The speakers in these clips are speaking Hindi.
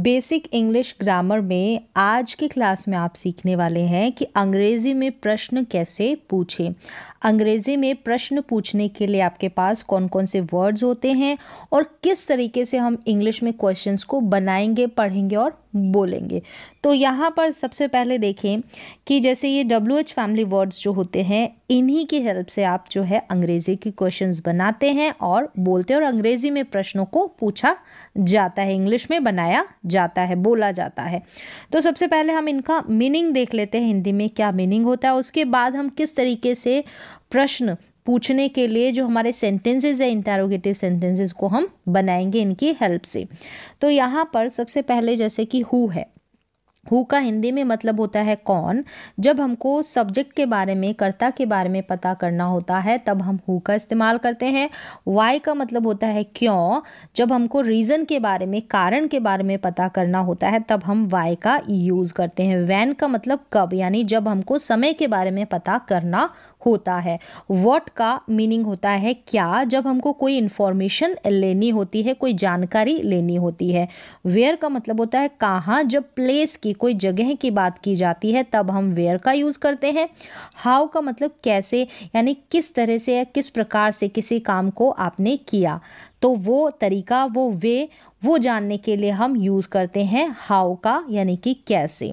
बेसिक इंग्लिश ग्रामर में आज की क्लास में आप सीखने वाले हैं कि अंग्रेज़ी में प्रश्न कैसे पूछें अंग्रेज़ी में प्रश्न पूछने के लिए आपके पास कौन कौन से वर्ड्स होते हैं और किस तरीके से हम इंग्लिश में क्वेश्चंस को बनाएंगे पढ़ेंगे और बोलेंगे तो यहाँ पर सबसे पहले देखें कि जैसे ये डब्ल्यू एच फैमिली वर्ड्स जो होते हैं इन्हीं की हेल्प से आप जो है अंग्रेज़ी के क्वेश्चंस बनाते हैं और बोलते हैं और अंग्रेज़ी में प्रश्नों को पूछा जाता है इंग्लिश में बनाया जाता है बोला जाता है तो सबसे पहले हम इनका मीनिंग देख लेते हैं हिंदी में क्या मीनिंग होता है उसके बाद हम किस तरीके से प्रश्न पूछने के लिए जो हमारे सेंटेंसेस है इंटेरोगेटिव सेंटेंसेस को हम बनाएंगे इनकी हेल्प से तो यहाँ पर सबसे पहले जैसे कि हु है हु का हिंदी में मतलब होता है कौन जब हमको सब्जेक्ट के बारे में कर्ता के बारे में पता करना होता है तब हम हु का इस्तेमाल करते हैं वाई का मतलब होता है क्यों जब हमको रीज़न के बारे में कारण के बारे में पता करना होता है तब हम वाई का यूज़ करते हैं वैन का मतलब कब यानी जब हमको समय के बारे में पता करना होता है वॉट का मीनिंग होता है क्या जब हमको कोई इन्फॉर्मेशन लेनी होती है कोई जानकारी लेनी होती है वेयर का मतलब होता है कहाँ जब प्लेस की कोई जगह की बात की जाती है तब हम वेयर का यूज़ करते हैं हाउ का मतलब कैसे यानी किस तरह से या किस प्रकार से किसी काम को आपने किया तो वो तरीका वो वे वो जानने के लिए हम यूज़ करते हैं हाउ का यानी कि कैसे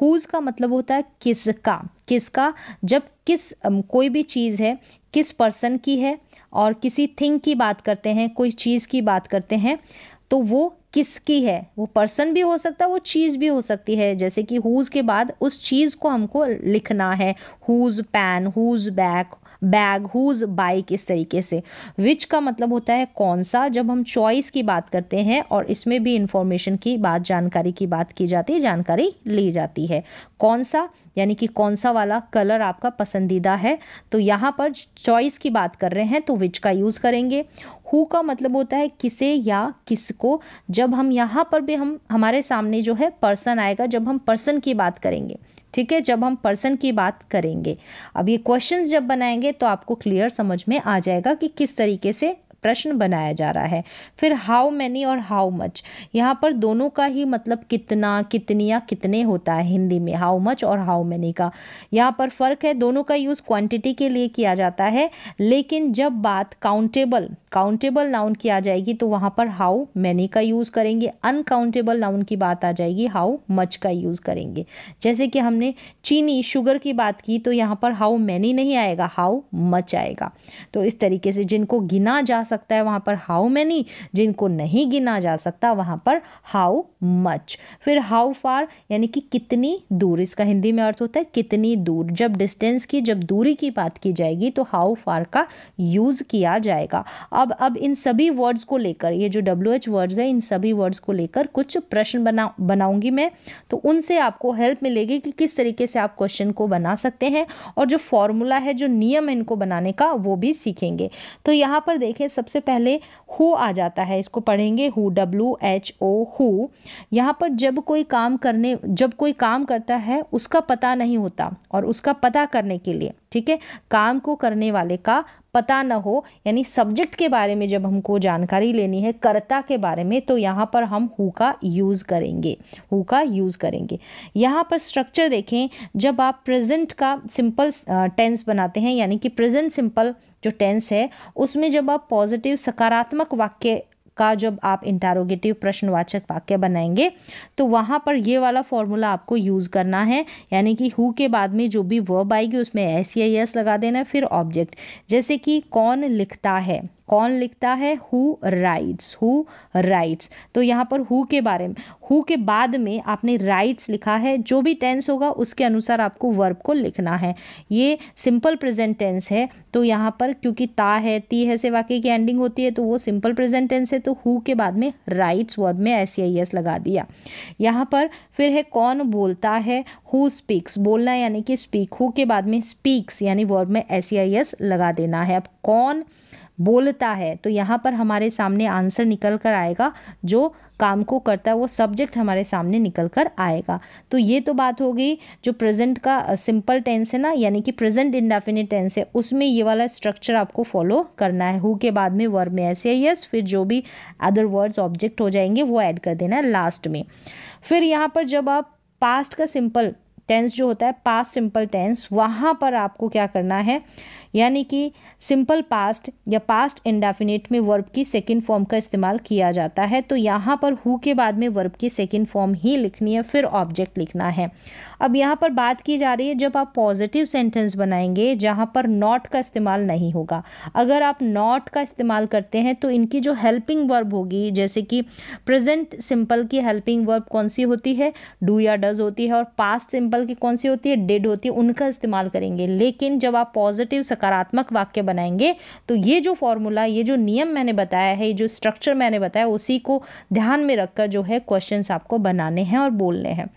हुज़ का मतलब होता है किसका किसका जब किस कोई भी चीज़ है किस पर्सन की है और किसी थिंग की बात करते हैं कोई चीज़ की बात करते हैं तो वो किसकी है वो पर्सन भी हो सकता है वो चीज़ भी हो सकती है जैसे कि हुज़ के बाद उस चीज़ को हमको लिखना है whose pen whose back bag whose bike इस तरीके से विच का मतलब होता है कौन सा जब हम चॉइस की बात करते हैं और इसमें भी इंफॉर्मेशन की बात जानकारी की बात की जाती है जानकारी ली जाती है कौन सा यानी कि कौन सा वाला कलर आपका पसंदीदा है तो यहाँ पर चॉइस की बात कर रहे हैं तो विच का यूज़ करेंगे हु का मतलब होता है किसे या किसको जब हम यहाँ पर भी हम हमारे सामने जो है पर्सन आएगा जब हम पर्सन की बात करेंगे ठीक है जब हम पर्सन की बात करेंगे अब ये क्वेश्चंस जब बनाएंगे तो आपको क्लियर समझ में आ जाएगा कि किस तरीके से प्रश्न बनाया जा रहा है फिर हाउ मैनी और हाउ मच यहाँ पर दोनों का ही मतलब कितना कितनी या कितने होता है हिंदी में हाउ मच और हाउ मैनी का यहाँ पर फ़र्क है दोनों का यूज़ क्वांटिटी के लिए किया जाता है लेकिन जब बात काउंटेबल काउंटेबल नाउन की आ जाएगी तो वहाँ पर हाउ मैनी का यूज़ करेंगे अनकाउंटेबल नाउन की बात आ जाएगी हाउ मच का यूज़ करेंगे जैसे कि हमने चीनी शुगर की बात की तो यहाँ पर हाउ मैनी नहीं आएगा हाउ मच आएगा तो इस तरीके से जिनको गिना जा सकता है वहाँ पर हाउ मैनी जिनको नहीं गिना जा सकता वहाँ पर हाउ मच फिर हाउ फार यानी कि कितनी दूर इसका हिंदी में अर्थ होता है कितनी दूर जब डिस्टेंस की जब दूरी की बात की जाएगी तो हाउ फार का यूज़ किया जाएगा अब अब इन सभी वर्ड्स को लेकर ये जो डब्ल्यू एच वर्ड्स है इन सभी वर्ड्स को लेकर कुछ प्रश्न बना बनाऊंगी मैं तो उनसे आपको हेल्प मिलेगी कि किस तरीके से आप क्वेश्चन को बना सकते हैं और जो फॉर्मूला है जो नियम है इनको बनाने का वो भी सीखेंगे तो यहाँ पर देखें सबसे पहले हु आ जाता है इसको पढ़ेंगे who W H O who यहाँ पर जब कोई काम करने जब कोई काम करता है उसका पता नहीं होता और उसका पता करने के लिए ठीक है काम को करने वाले का पता ना हो यानी सब्जेक्ट के बारे में जब हमको जानकारी लेनी है कर्ता के बारे में तो यहाँ पर हम हु का यूज़ करेंगे हु का यूज़ करेंगे यहाँ पर स्ट्रक्चर देखें जब आप प्रेजेंट का सिंपल टेंस बनाते हैं यानी कि प्रेजेंट सिंपल जो टेंस है उसमें जब आप पॉजिटिव सकारात्मक विकर्मक वाक्य का जब आप इंटारोगेटिव प्रश्नवाचक वाक्य बनाएंगे तो वहाँ पर ये वाला फॉर्मूला आपको यूज़ करना है यानी कि हु के बाद में जो भी वर्ब आएगी उसमें एस या एस लगा देना फिर ऑब्जेक्ट जैसे कि कौन लिखता है कौन लिखता है हु राइट्स हु राइट्स तो यहाँ पर हु के बारे में हु के बाद में आपने राइट्स लिखा है जो भी टेंस होगा उसके अनुसार आपको वर्ब को लिखना है ये सिंपल प्रेजेंट टेंस है तो यहाँ पर क्योंकि ता है ती है से वाक्य की एंडिंग होती है तो वो सिंपल प्रेजेंट टेंस है तो हु के बाद में राइट्स वर्ब में एस आई एस लगा दिया यहाँ पर फिर है कौन बोलता है हु स्पीक्स बोलना यानी कि स्पीक हु के बाद में स्पीक्स यानी वर्ब में एस आई एस लगा देना है अब कौन बोलता है तो यहाँ पर हमारे सामने आंसर निकल कर आएगा जो काम को करता है वो सब्जेक्ट हमारे सामने निकल कर आएगा तो ये तो बात हो गई जो प्रेजेंट का सिंपल टेंस है ना यानी कि प्रेजेंट इंडेफिनिट टेंस है उसमें ये वाला स्ट्रक्चर आपको फॉलो करना है हु के बाद में वर्ब में ऐसे यस फिर जो भी अदर वर्ड्स ऑब्जेक्ट हो जाएंगे वो ऐड कर देना है लास्ट में फिर यहाँ पर जब आप पास्ट का सिंपल टेंस जो होता है पास्ट सिंपल टेंस वहाँ पर आपको क्या करना है यानी कि सिंपल पास्ट या पास्ट इंडेफिनेट में वर्ब की सेकेंड फॉर्म का इस्तेमाल किया जाता है तो यहाँ पर हु के बाद में वर्ब की सेकेंड फॉर्म ही लिखनी है फिर ऑब्जेक्ट लिखना है अब यहाँ पर बात की जा रही है जब आप पॉजिटिव सेंटेंस बनाएंगे जहाँ पर नॉट का इस्तेमाल नहीं होगा अगर आप नॉट का इस्तेमाल करते हैं तो इनकी जो हेल्पिंग वर्ब होगी जैसे कि प्रेजेंट सिंपल की हेल्पिंग वर्ब कौन सी होती है डू या डज होती है और पास्ट सिंपल निकाल की कौन सी होती है डेड होती है उनका इस्तेमाल करेंगे लेकिन जब आप पॉजिटिव सकारात्मक वाक्य बनाएंगे तो ये जो फॉर्मूला ये जो नियम मैंने बताया है ये जो स्ट्रक्चर मैंने बताया उसी को ध्यान में रखकर जो है क्वेश्चन आपको बनाने हैं और बोलने हैं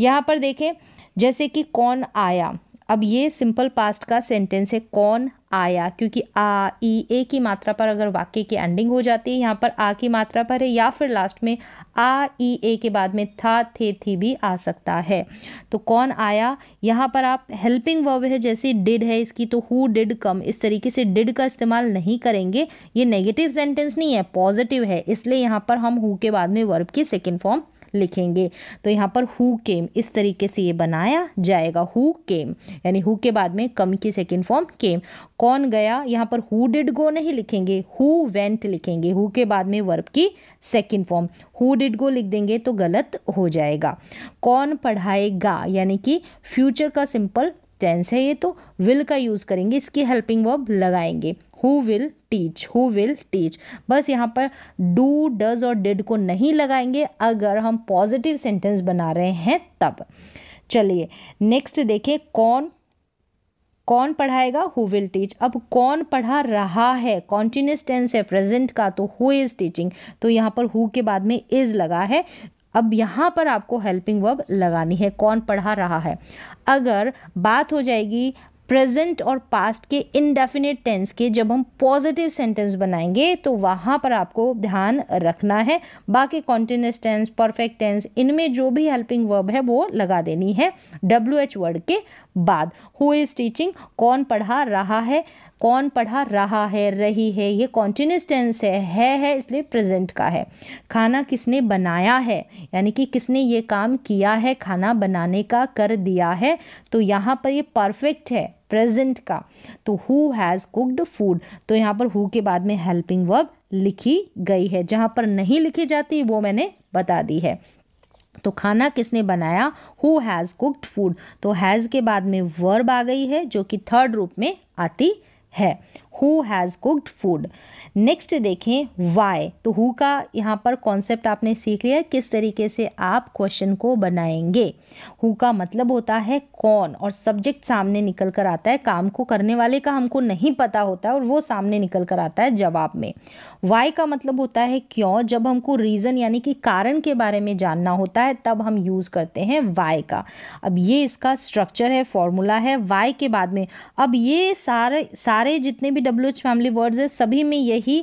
यहाँ पर देखें जैसे कि कौन आया अब ये सिंपल पास्ट का सेंटेंस है कौन आया क्योंकि आ ई ए की मात्रा पर अगर वाक्य की एंडिंग हो जाती है यहाँ पर आ की मात्रा पर है या फिर लास्ट में आ ई ए के बाद में था थे थी भी आ सकता है तो कौन आया यहाँ पर आप हेल्पिंग वर्ब है जैसे डिड है इसकी तो हु डिड कम इस तरीके से डिड का इस्तेमाल नहीं करेंगे ये नेगेटिव सेंटेंस नहीं है पॉजिटिव है इसलिए यहाँ पर हम हु के बाद में वर्ब की सेकेंड फॉर्म लिखेंगे तो यहाँ पर हु केम इस तरीके से ये बनाया जाएगा हु केम यानी हु के बाद में कम की सेकेंड फॉर्म केम कौन गया यहाँ पर हु डिड गो नहीं लिखेंगे हु वेंट लिखेंगे हु के बाद में वर्ब की second form who did go लिख देंगे तो गलत हो जाएगा कौन पढ़ाएगा यानी कि फ्यूचर का सिंपल टेंस है ये तो विल का यूज़ करेंगे इसकी हेल्पिंग वर्ब लगाएंगे who will teach who will teach बस यहाँ पर डू डज और डिड को नहीं लगाएंगे अगर हम पॉजिटिव सेंटेंस बना रहे हैं तब चलिए नेक्स्ट देखिए कौन कौन पढ़ाएगा हु विल टीच अब कौन पढ़ा रहा है कॉन्टीन्यूस टेंस है प्रेजेंट का तो हु इज़ टीचिंग तो यहाँ पर हु के बाद में इज़ लगा है अब यहाँ पर आपको हेल्पिंग वर्ब लगानी है कौन पढ़ा रहा है अगर बात हो जाएगी प्रेजेंट और पास्ट के इनडेफिनेट टेंस के जब हम पॉजिटिव सेंटेंस बनाएंगे तो वहाँ पर आपको ध्यान रखना है बाकी कॉन्टिन्यूस टेंस परफेक्ट टेंस इनमें जो भी हेल्पिंग वर्ब है वो लगा देनी है डब्ल्यू एच वर्ड के बाद हु इज़ टीचिंग कौन पढ़ा रहा है कौन पढ़ा रहा है रही है ये कॉन्टीन्यूस टेंस है है है इसलिए प्रेजेंट का है खाना किसने बनाया है यानी कि किसने ये काम किया है खाना बनाने का कर दिया है तो यहाँ पर ये परफेक्ट है प्रेजेंट का तो हु हैज़ कुक्ड फूड तो यहाँ पर हु के बाद में हेल्पिंग वर्ब लिखी गई है जहाँ पर नहीं लिखी जाती वो मैंने बता दी है तो खाना किसने बनाया हु हैज़ कुक्ड फूड तो हैज़ के बाद में वर्ब आ गई है जो कि थर्ड रूप में आती है who has cooked food next देखें वाई तो हु का यहाँ पर कॉन्सेप्ट आपने सीख लिया किस तरीके से आप क्वेश्चन को बनाएंगे हु का मतलब होता है कौन और सब्जेक्ट सामने निकल कर आता है काम को करने वाले का हमको नहीं पता होता है और वो सामने निकल कर आता है जवाब में वाई का मतलब होता है क्यों जब हमको रीज़न यानी कि कारण के बारे में जानना होता है तब हम यूज़ करते हैं वाई का अब ये इसका स्ट्रक्चर है फॉर्मूला है वाई के बाद में अब ये सारे सारे जितने भी डब्ल्यू एच फैमिली वर्ड्स है सभी में यही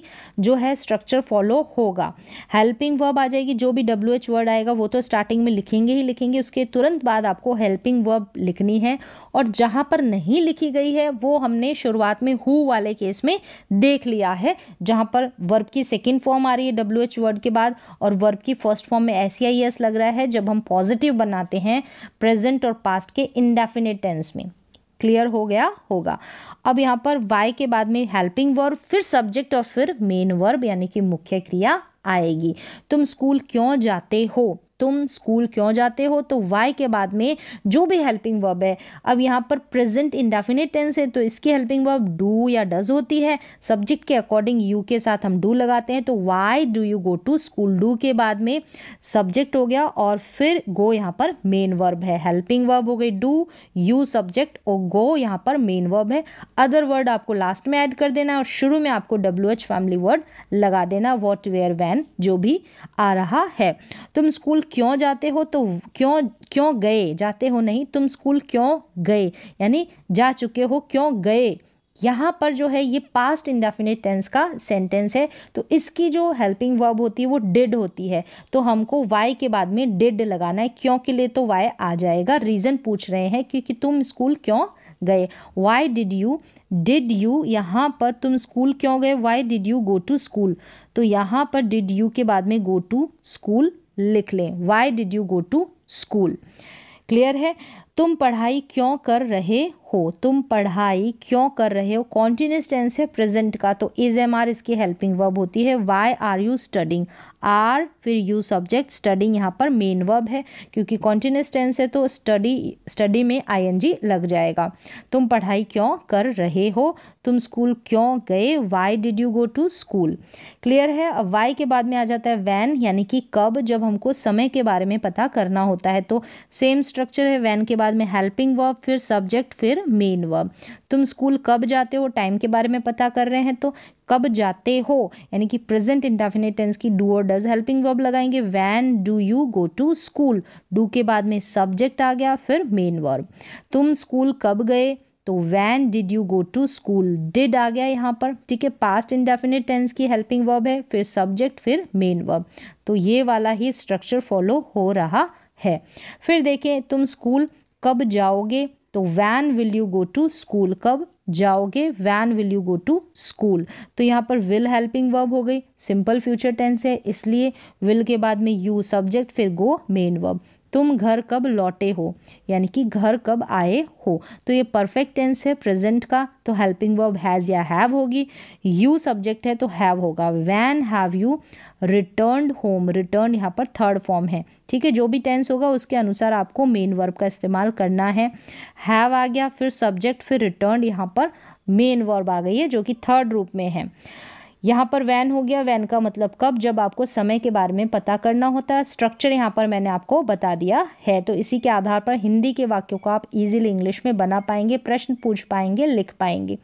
जो है स्ट्रक्चर फॉलो होगा हेल्पिंग वर्ब आ जाएगी जो भी डब्ल्यू एच वर्ड आएगा वो तो स्टार्टिंग में लिखेंगे ही लिखेंगे उसके तुरंत बाद आपको हेल्पिंग वर्ब लिखनी है और जहाँ पर नहीं लिखी गई है वो हमने शुरुआत में हु वाले केस में देख लिया है जहाँ पर वर्ब की सेकेंड फॉर्म आ रही है डब्ल्यू एच वर्ड के बाद और वर्ब की फर्स्ट फॉर्म में ऐसी आई एस लग रहा है जब हम पॉजिटिव बनाते हैं प्रेजेंट और पास्ट के इंडेफिनेट टेंस में क्लियर हो गया होगा अब यहाँ पर वाई के बाद में हेल्पिंग वर्ब फिर सब्जेक्ट और फिर मेन वर्ब यानी कि मुख्य क्रिया आएगी तुम स्कूल क्यों जाते हो तुम स्कूल क्यों जाते हो तो वाई के बाद में जो भी हेल्पिंग वर्ब है अब यहाँ पर प्रेजेंट इंडेफिनेट टेंस है तो इसकी हेल्पिंग वर्ब डू या डज होती है सब्जेक्ट के अकॉर्डिंग यू के साथ हम डू लगाते हैं तो why do you go to school do के बाद में सब्जेक्ट हो गया और फिर गो यहाँ पर मेन वर्ब है हेल्पिंग वर्ब हो गई डू यू सब्जेक्ट और गो यहाँ पर मेन वर्ब है अदर वर्ड आपको लास्ट में ऐड कर देना है और शुरू में आपको डब्ल्यू एच फैमिली वर्ड लगा देना वॉट वेयर वैन जो भी आ रहा है तुम स्कूल क्यों जाते हो तो क्यों क्यों गए जाते हो नहीं तुम स्कूल क्यों गए यानी जा चुके हो क्यों गए यहाँ पर जो है ये पास्ट इंडेफिनेट टेंस का सेंटेंस है तो इसकी जो हेल्पिंग वर्ब होती है वो डिड होती है तो हमको वाई के बाद में डिड लगाना है क्यों के लिए तो वाई आ जाएगा रीज़न पूछ रहे हैं क्योंकि तुम स्कूल क्यों गए why did you did you यहाँ पर तुम स्कूल क्यों गए why did you go to school तो यहाँ पर डिड यू के बाद में गो टू स्कूल लिख लें why did you go to school clear है तुम पढ़ाई क्यों कर रहे हो तुम पढ़ाई क्यों कर रहे हो कॉन्टीन्यूस टेंस है प्रेजेंट का तो इज एम आर इसकी हेल्पिंग वर्ब होती है why are you studying are फिर यू सब्जेक्ट स्टडिंग यहाँ पर मेन वर्ब है क्योंकि कॉन्टीन्यूस टेंस है तो स्टडी स्टडी में आई एन जी लग जाएगा तुम पढ़ाई क्यों कर रहे हो तुम स्कूल क्यों गए why did you go to school clear है अब वाई के बाद में आ जाता है वैन यानी कि कब जब हमको समय के बारे में पता करना होता है तो सेम स्ट्रक्चर है वैन के बाद में हेल्पिंग वर्ब फिर सब्जेक्ट फिर मेन वर्ब तुम स्कूल कब जाते हो टाइम के बारे में पता कर रहे हैं तो कब जाते हो यानी कि प्रेजेंट इंडेफिनेट टेंस की डू और डज हेल्पिंग वर्ब लगाएंगे when do you go to school do के बाद में सब्जेक्ट आ गया फिर मेन वर्ब तुम स्कूल कब गए तो when did you go to school did आ गया यहाँ पर ठीक है पास्ट इंडेफिनेट टेंस की हेल्पिंग वर्ब है फिर सब्जेक्ट फिर मेन वर्ब तो ये वाला ही स्ट्रक्चर फॉलो हो रहा है फिर देखें तुम स्कूल कब जाओगे तो when will you go to school कब जाओगे when will you go to school तो यहाँ पर विल हेल्पिंग वर्ब हो गई सिंपल फ्यूचर टेंस है इसलिए विल के बाद में यू सब्जेक्ट फिर गो मेन वर्ब तुम घर कब लौटे हो यानी कि घर कब आए हो तो ये परफेक्ट टेंस है प्रेजेंट का तो हेल्पिंग वर्ब हैज़ या हैव होगी यू सब्जेक्ट है तो हैव होगा when have you return home return यहाँ पर थर्ड फॉर्म है ठीक है जो भी टेंस होगा उसके अनुसार आपको मेन वर्ब का इस्तेमाल करना है हैव आ गया फिर सब्जेक्ट फिर रिटर्न यहाँ पर मेन वर्ब आ गई है जो कि थर्ड रूप में है यहाँ पर वैन हो गया वैन का मतलब कब जब आपको समय के बारे में पता करना होता है स्ट्रक्चर यहाँ पर मैंने आपको बता दिया है तो इसी के आधार पर हिंदी के वाक्यों को आप इजीली इंग्लिश में बना पाएंगे प्रश्न पूछ पाएंगे लिख पाएंगे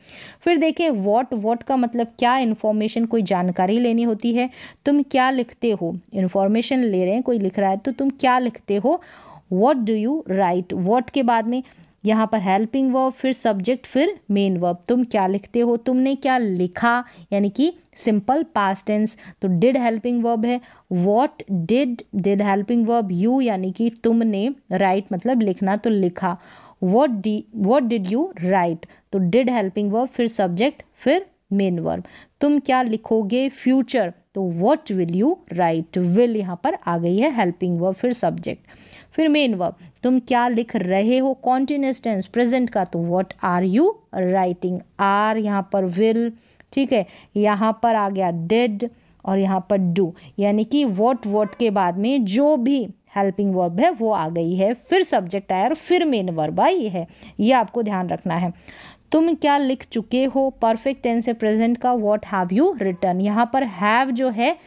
फिर देखिए वॉट वॉट का मतलब क्या इन्फॉर्मेशन कोई जानकारी लेनी होती है तुम क्या लिखते हो इन्फॉर्मेशन ले रहे हैं कोई लिख रहा है तो तुम क्या लिखते हो what do you write what के बाद में यहाँ पर हेल्पिंग वर्ब फिर सब्जेक्ट फिर मेन वर्ब तुम क्या लिखते हो तुमने क्या लिखा यानी कि सिंपल पास्ट टेंस तो डिड हेल्पिंग वर्ब है what did did helping verb you यानी कि तुमने राइट right, मतलब लिखना तो लिखा वॉट डी वॉट डिड यू राइट तो डिड हेल्पिंग वर्ब फिर सब्जेक्ट फिर मेन वर्ब तुम क्या लिखोगे फ्यूचर तो what will you write will यहाँ पर आ गई है हेल्पिंग वर्ब फिर सब्जेक्ट फिर मेन वर्ब तुम क्या लिख रहे हो कॉन्टिन्यूस टेंस प्रेजेंट का तो what are you writing are यहाँ पर विल ठीक है यहाँ पर आ गया डिड और यहाँ पर डू यानी कि वॉट वॉट के बाद में जो भी हेल्पिंग वर्ब है वो आ गई है फिर सब्जेक्ट आया और फिर मेन वर्ब आई है ये आपको ध्यान रखना है तुम क्या लिख चुके हो परफेक्ट टेंस है प्रेजेंट का व्हाट हैव यू रिटर्न यहाँ पर हैव जो है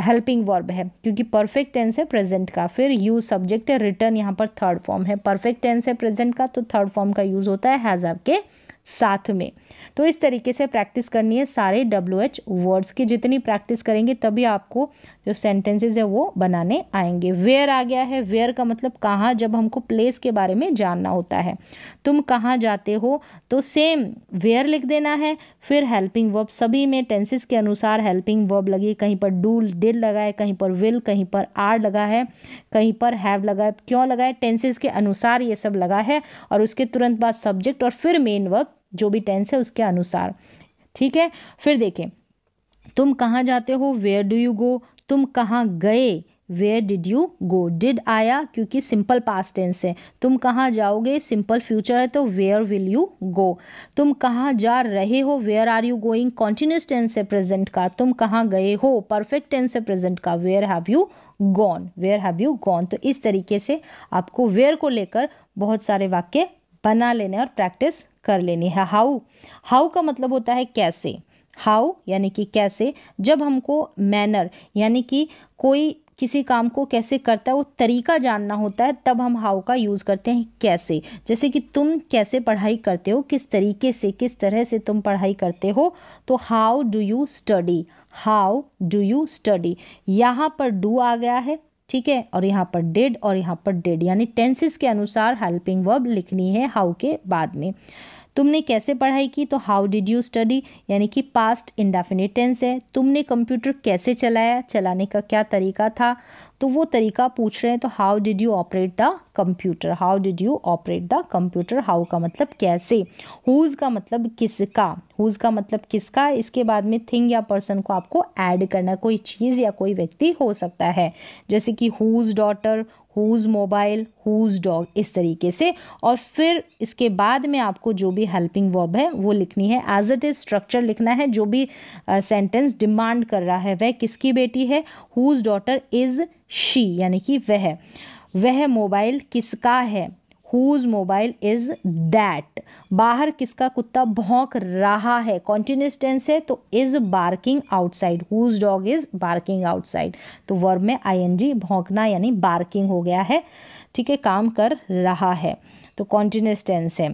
हेल्पिंग वर्ब है क्योंकि परफेक्ट टेंस है प्रेजेंट का फिर यू सब्जेक्ट है रिटर्न यहाँ पर थर्ड फॉर्म है परफेक्ट टेंस है प्रेजेंट का तो थर्ड फॉर्म का यूज़ होता है हैज़ आपके साथ में तो इस तरीके से प्रैक्टिस करनी है सारे डब्ल्यू एच वर्ड्स की जितनी प्रैक्टिस करेंगे तभी आपको जो सेंटेंसेज है वो बनाने आएंगे वेयर आ गया है वेयर का मतलब कहाँ जब हमको प्लेस के बारे में जानना होता है तुम कहाँ जाते हो तो सेम वेयर लिख देना है फिर हेल्पिंग वर्ब सभी में टेंसेस के अनुसार हेल्पिंग वर्ब लगी कहीं पर डू डिल लगा है कहीं पर विल कहीं पर आर लगा है कहीं पर हैव लगा है क्यों लगा है टेंसेज के अनुसार ये सब लगा है और उसके तुरंत बाद सब्जेक्ट और फिर मेन वर्ब जो भी टेंस है उसके अनुसार ठीक है फिर देखें तुम कहाँ जाते हो वेयर डू यू गो तुम कहाँ गए where did you go did आया क्योंकि सिंपल पास टेंस है तुम कहाँ जाओगे सिंपल फ्यूचर है तो वेयर विल यू गो तुम कहाँ जा रहे हो where are you going continuous tense है प्रेजेंट का तुम कहाँ गए हो परफेक्ट टेंस है प्रेजेंट का where have you gone where have you gone तो इस तरीके से आपको वेयर को लेकर बहुत सारे वाक्य बना लेने और प्रैक्टिस कर लेनी है हाउ हाउ का मतलब होता है कैसे हाउ यानी कि कैसे जब हमको मैनर यानी कि कोई किसी काम को कैसे करता है वो तरीका जानना होता है तब हम हाउ का यूज़ करते हैं कैसे जैसे कि तुम कैसे पढ़ाई करते हो किस तरीके से किस तरह से तुम पढ़ाई करते हो तो how do you study how do you study यहाँ पर डू आ गया है ठीक है और यहाँ पर डेड और यहाँ पर डेड यानी टेंसेस के अनुसार हेल्पिंग वर्ब लिखनी है हाउ के बाद में तुमने कैसे पढ़ाई की तो हाउ डिड यू स्टडी यानी कि पास्ट इंडेफिनेट टेंस है तुमने कंप्यूटर कैसे चलाया चलाने का क्या तरीका था तो वो तरीका पूछ रहे हैं तो how did you operate the computer how did you operate the computer how का मतलब कैसे हुज़ का मतलब किसका हुज़ का मतलब किसका इसके बाद में थिंग या पर्सन को आपको ऐड करना कोई चीज़ या कोई व्यक्ति हो सकता है जैसे कि whose daughter whose mobile whose dog इस तरीके से और फिर इसके बाद में आपको जो भी हेल्पिंग वर्ब है वो लिखनी है एज इट इज़ स्ट्रक्चर लिखना है जो भी सेंटेंस uh, डिमांड कर रहा है वह किसकी बेटी है हुज़ डॉटर इज़ शी यानी कि वह वह मोबाइल किसका है हुज मोबाइल इज दैट बाहर किसका कुत्ता भौंक रहा है कॉन्टिन्यूस टेंस है तो is barking outside whose dog is barking outside तो वर्ब में आई एन जी भौंकना यानी बार्किंग हो गया है ठीक है काम कर रहा है तो कॉन्टिन्यूस टेंस है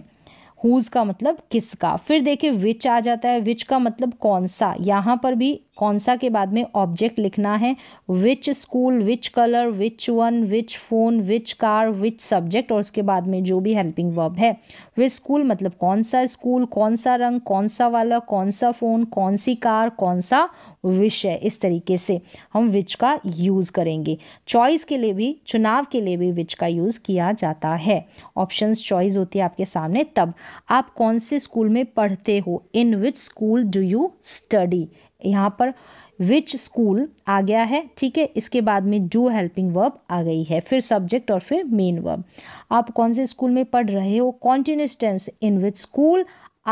हुज का मतलब किसका फिर देखिए विच आ जाता है विच का मतलब कौन सा यहाँ पर भी कौन सा के बाद में ऑब्जेक्ट लिखना है which school which colour which one which phone which car which subject और उसके बाद में जो भी हेल्पिंग वर्ब है विच स्कूल मतलब कौन सा स्कूल कौन सा रंग कौन सा वाला कौन सा फ़ोन कौन सी कार कौन सा विषय इस तरीके से हम विच का यूज़ करेंगे चॉइस के लिए भी चुनाव के लिए भी विच का यूज़ किया जाता है ऑप्शंस चॉइस होती है आपके सामने तब आप कौन से स्कूल में पढ़ते हो in which school do you study यहाँ पर विच स्कूल आ गया है ठीक है इसके बाद में डू हेल्पिंग वर्ब आ गई है फिर सब्जेक्ट और फिर मेन वर्ब आप कौन से स्कूल में पढ़ रहे हो continuous tense in which school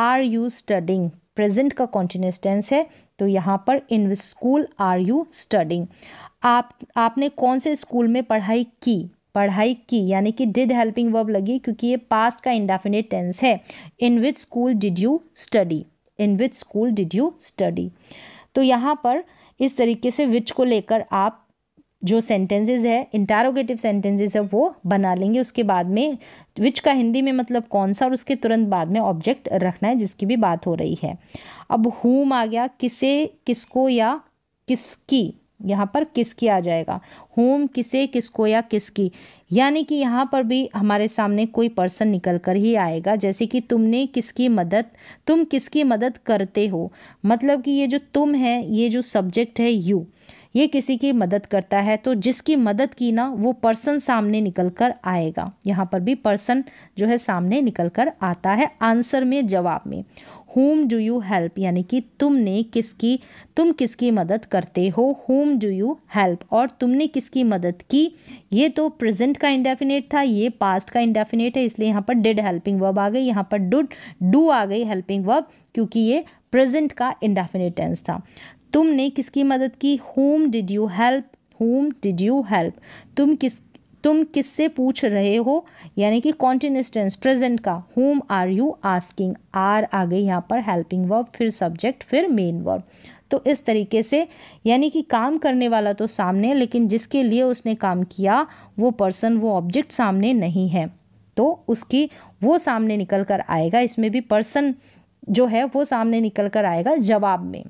are you studying present का कॉन्टीन्यूस टेंस है तो यहाँ पर in which school are you studying आप आपने कौन से स्कूल में पढ़ाई की पढ़ाई की यानी कि डिड हेल्पिंग वर्ब लगी क्योंकि ये पास्ट का इंडेफिनेट टेंस है in which school did you study in which school did you study तो यहाँ पर इस तरीके से विच को लेकर आप जो सेंटेंसेस है इंटारोगेटिव सेंटेंसेस है वो बना लेंगे उसके बाद में विच का हिंदी में मतलब कौन सा और उसके तुरंत बाद में ऑब्जेक्ट रखना है जिसकी भी बात हो रही है अब हुम आ गया किसे किसको या किसकी यहाँ पर किसकी आ जाएगा होम किसे किसको या किसकी यानी कि यहाँ पर भी हमारे सामने कोई पर्सन निकल कर ही आएगा जैसे कि तुमने किसकी मदद तुम किसकी मदद करते हो मतलब कि ये जो तुम है ये जो सब्जेक्ट है यू ये किसी की मदद करता है तो जिसकी मदद की ना वो पर्सन सामने निकल कर आएगा यहाँ पर भी पर्सन जो है सामने निकल कर आता है आंसर में जवाब में होम डू यू हेल्प यानी कि तुमने किसकी तुम किसकी मदद करते हो होम डू यू हेल्प और तुमने किसकी मदद की ये तो प्रेजेंट का इंडेफिनेट था ये पास्ट का इंडेफिनेट है इसलिए यहाँ पर डिड हेल्पिंग वर्ब आ गई यहाँ पर डुड डू आ गई हेल्पिंग वर्ब क्योंकि ये प्रेजेंट का इंडेफिनेट टेंस था तुमने किसकी मदद की whom did you help whom did you help तुम किस तुम किससे पूछ रहे हो यानी कि कॉन्टिन्यूस टेंस प्रेजेंट का whom are you asking are आ गई यहाँ पर हेल्पिंग वर्ब फिर सब्जेक्ट फिर मेन वर्ब तो इस तरीके से यानी कि काम करने वाला तो सामने लेकिन जिसके लिए उसने काम किया वो पर्सन वो ऑब्जेक्ट सामने नहीं है तो उसकी वो सामने निकल कर आएगा इसमें भी पर्सन जो है वो सामने निकल कर आएगा जवाब में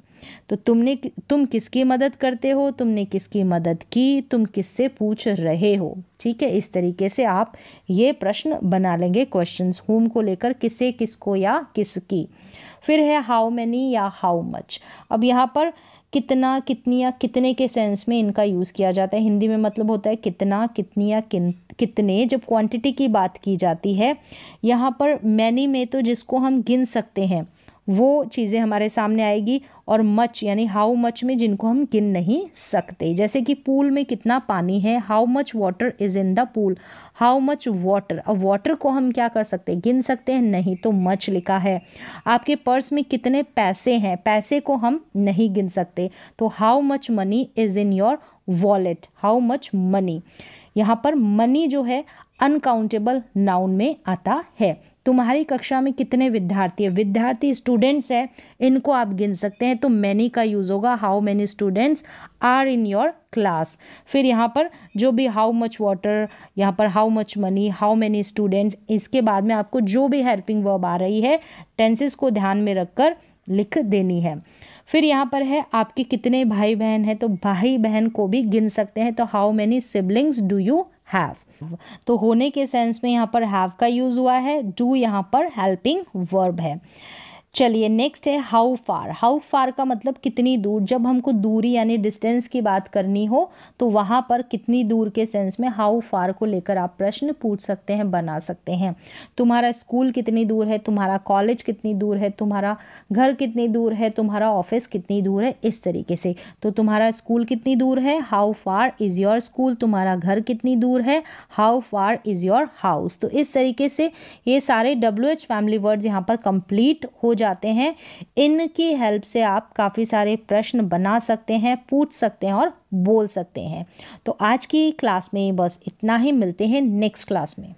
तो तुमने तुम किसकी मदद करते हो तुमने किसकी मदद की तुम किससे पूछ रहे हो ठीक है इस तरीके से आप ये प्रश्न बना लेंगे क्वेश्चंस होम को लेकर किसे किसको या किसकी फिर है हाउ मैनी या हाउ मच अब यहाँ पर कितना कितनी या कितने के सेंस में इनका यूज़ किया जाता है हिंदी में मतलब होता है कितना कितनी या किन कितने जब क्वांटिटी की बात की जाती है यहाँ पर मैनी में तो जिसको हम गिन सकते हैं वो चीज़ें हमारे सामने आएगी और मच यानी हाउ मच में जिनको हम गिन नहीं सकते जैसे कि पूल में कितना पानी है how much water is in the pool how much water अब वाटर को हम क्या कर सकते हैं गिन सकते हैं नहीं तो मच लिखा है आपके पर्स में कितने पैसे हैं पैसे को हम नहीं गिन सकते तो how much money is in your wallet how much money यहाँ पर मनी जो है अनकाउंटेबल नाउन में आता है तुम्हारी कक्षा में कितने विद्यार्थी है विद्यार्थी स्टूडेंट्स हैं इनको आप गिन सकते हैं तो मैनी का यूज़ होगा how many students are in your class फिर यहाँ पर जो भी हाउ मच वाटर यहाँ पर how much money how many students इसके बाद में आपको जो भी हेल्पिंग वर्ब आ रही है टेंसेस को ध्यान में रखकर लिख देनी है फिर यहाँ पर है आपके कितने भाई बहन हैं तो भाई बहन को भी गिन सकते हैं तो how many siblings do you have तो होने के सेंस में यहाँ पर हैव का यूज़ हुआ है डू यहाँ पर हेल्पिंग वर्ब है चलिए नेक्स्ट है हाउ फार हाउ फार का मतलब कितनी दूर जब हमको दूरी यानी डिस्टेंस की बात करनी हो तो वहाँ पर कितनी दूर के सेंस में हाउ फार को लेकर आप प्रश्न पूछ सकते हैं बना सकते हैं तुम्हारा स्कूल कितनी दूर है तुम्हारा कॉलेज कितनी दूर है तुम्हारा घर कितनी दूर है तुम्हारा ऑफिस कितनी दूर है इस तरीके से तो तुम्हारा स्कूल कितनी दूर है how far is your school तुम्हारा घर कितनी दूर है how far is your house तो इस तरीके से ये सारे डब्ल्यू एच फैमिली वर्ड्स यहाँ पर कंप्लीट हो जाते जाते हैं इनकी हेल्प से आप काफ़ी सारे प्रश्न बना सकते हैं पूछ सकते हैं और बोल सकते हैं तो आज की क्लास में बस इतना ही मिलते हैं नेक्स्ट क्लास में